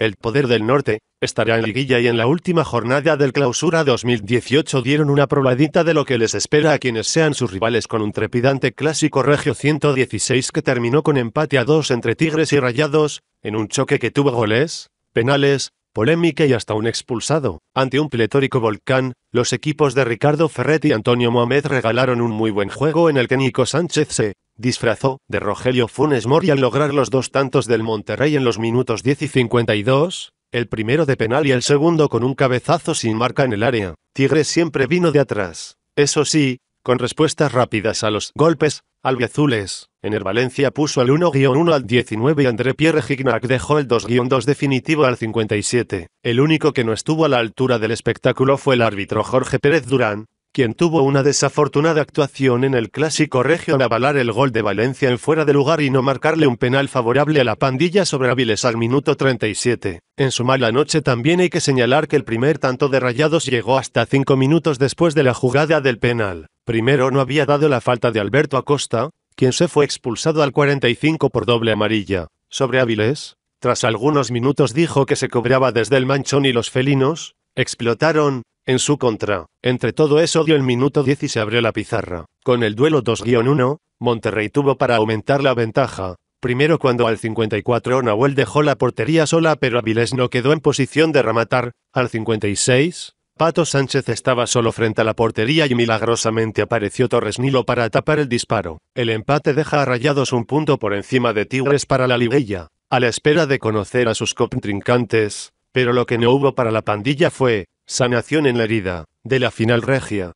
El poder del norte, estará en liguilla y en la última jornada del clausura 2018 dieron una probadita de lo que les espera a quienes sean sus rivales con un trepidante clásico regio 116 que terminó con empate a dos entre Tigres y Rayados, en un choque que tuvo goles, penales, polémica y hasta un expulsado. Ante un pletórico volcán, los equipos de Ricardo Ferretti y Antonio Mohamed regalaron un muy buen juego en el que Nico Sánchez se disfrazó de Rogelio Funes Mori al lograr los dos tantos del Monterrey en los minutos 10 y 52, el primero de penal y el segundo con un cabezazo sin marca en el área. Tigres siempre vino de atrás. Eso sí, con respuestas rápidas a los golpes, albiazules. En el Valencia puso al 1-1 al 19 y André Pierre Gignac dejó el 2-2 definitivo al 57. El único que no estuvo a la altura del espectáculo fue el árbitro Jorge Pérez Durán, quien tuvo una desafortunada actuación en el clásico regio al avalar el gol de Valencia en fuera de lugar y no marcarle un penal favorable a la pandilla sobre Áviles al minuto 37. En su mala noche también hay que señalar que el primer tanto de Rayados llegó hasta cinco minutos después de la jugada del penal. Primero no había dado la falta de Alberto Acosta, quien se fue expulsado al 45 por doble amarilla. Sobre Áviles, tras algunos minutos dijo que se cobraba desde el manchón y los felinos, explotaron, en su contra. Entre todo eso dio el minuto 10 y se abrió la pizarra. Con el duelo 2-1, Monterrey tuvo para aumentar la ventaja. Primero cuando al 54 Nahuel dejó la portería sola pero Avilés no quedó en posición de rematar, al 56, Pato Sánchez estaba solo frente a la portería y milagrosamente apareció Torres Nilo para tapar el disparo. El empate deja a Rayados un punto por encima de Tigres para la liguilla, a la espera de conocer a sus contrincantes, pero lo que no hubo para la pandilla fue, Sanación en la herida, de la final regia,